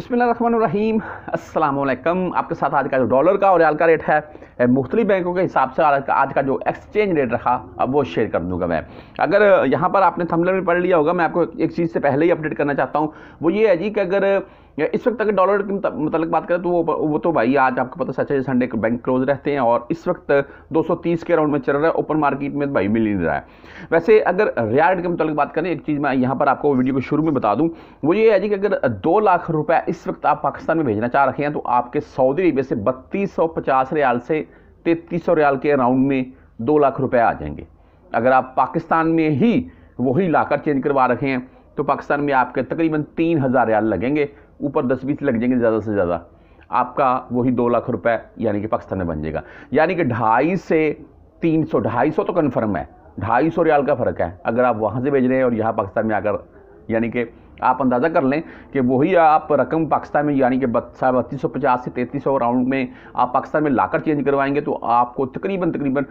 अस्सलाम वालेकुम आपके साथ आज का जो डॉलर का और रियाल का रेट है मुख्तलि बैंकों के हिसाब से आज का जो एक्सचेंज रेट रखा अब वो शेयर कर दूंगा मैं अगर यहाँ पर आपने थमले में पढ़ लिया होगा मैं आपको एक चीज़ से पहले ही अपडेट करना चाहता हूँ वो ये है जी कि अगर इस वक्त अगर डॉलर के मतलब बात करें तो वो वो तो भाई आज आपको पता सच है संडे के बैंक क्लोज रहते हैं और इस वक्त 230 के राउंड में चल रहा है ओपन मार्केट में तो भाई मिल नहीं रहा है वैसे अगर रियाल के मतलब बात करें एक चीज़ मैं यहाँ पर आपको वीडियो को शुरू में बता दूँ वो ये है जी कि अगर दो लाख रुपये इस वक्त आप पाकिस्तान में भेजना चाह रहे हैं तो आपके सऊदी अरबिया से बत्तीस सौ पचास रियाल से तैतीस सौ रियाल के अराउंड में दो लाख रुपए आ जाएंगे अगर आप पाकिस्तान में ही वही लाकर चेंज करवा रखे हैं तो पाकिस्तान में आपके तकरीबन तीन हज़ार रियाल लगेंगे ऊपर दस बीस लग जाएंगे ज़्यादा से ज़्यादा आपका वही दो लाख रुपए यानी कि पाकिस्तान में बन जाएगा यानी कि ढाई से तीन सौ ढाई सौ तो कन्फर्म है ढाई सौ रियाल का फ़र्क है अगर आप वहाँ से भेज रहे हैं और यहाँ पाकिस्तान में आकर यानी कि आप अंदाज़ा कर लें कि वही आप रकम पाकिस्तान में यानी कि साढ़े बत्तीस सौ पचास से तैंतीस सौ राउंड में आप पाकिस्तान में लाकर चेंज करवाएंगे तो आपको तकरीबन तकरीबन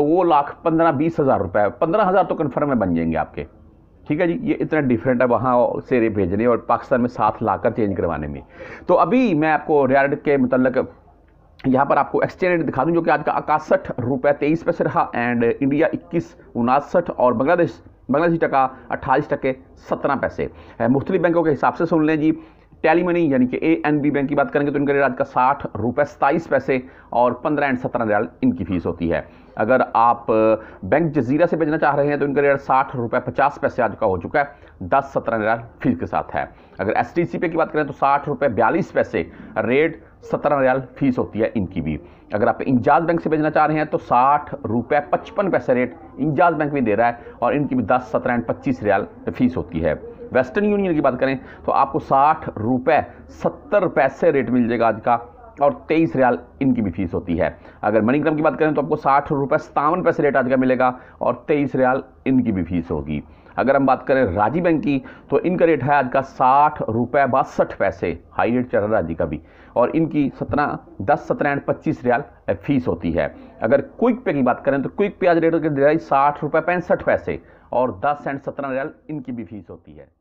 दो लाख पंद्रह बीस हज़ार रुपये पंद्रह हज़ार तो कन्फर्म में बन जाएंगे आपके ठीक है जी ये इतना डिफरेंट है वहाँ से भेजने और पाकिस्तान में साथ लाकर चेंज करवाने में तो अभी मैं आपको रियाड के मतलब यहाँ पर आपको एक्सचेंज रेट दिखा दूँ जो कि आज का इकसठ रुपये तेईस पैसे रहा एंड इंडिया इक्कीस उनासठ और बांग्लादेश बांग्लादेशी टका अट्ठाईस टके सत्रह पैसे मुख्तलिफ बैंकों के हिसाब से सुन लें जी टैली मनी यानी कि ए एन बी बैंक की बात करेंगे तो इनका रेट आज का साठ रुपये सताईस पैसे और पंद्रह एंड सत्रह रियाल इनकी फ़ीस होती है अगर आप बैंक जजीरा से भेजना चाह रहे हैं तो इनका रेट साठ रुपये पचास पैसे आज का हो चुका है दस सत्रह रियाल फ़ीस के साथ है अगर एस टी सी पे की बात करें तो साठ रुपये बयालीस पैसे रेट सत्रह रियाल फ़ीस होती है इनकी भी अगर आप इंजाज बैंक से भेजना चाह रहे हैं तो साठ रुपये पचपन पैसे रेट इंजाज बैंक भी दे रहा है और इनकी भी दस सत्रह एंड पच्चीस रियाल फीस होती है वेस्टर्न यूनियन की बात करें तो आपको साठ रुपये सत्तर पैसे रेट मिल जाएगा आज का और तेईस रियाल इनकी भी फीस होती है अगर मणिक्रम की बात करें तो आपको साठ रुपये सतावन पैसे रेट आज का मिलेगा और तेईस रियाल इनकी भी फीस होगी अगर हम बात करें राजी बैंक की तो इनका रेट है आज का साठ रुपये बासठ पैसे हाई रेट चल रहा है राजी का भी और इनकी सत्रह दस सत्रह एंड पच्चीस रियाल फीस होती है अगर क्विक पे की बात करें तो क्विक पे आज रेट साठ रुपये पैंसठ पैसे और दस एंड सत्रह रियाल इनकी भी फीस होती है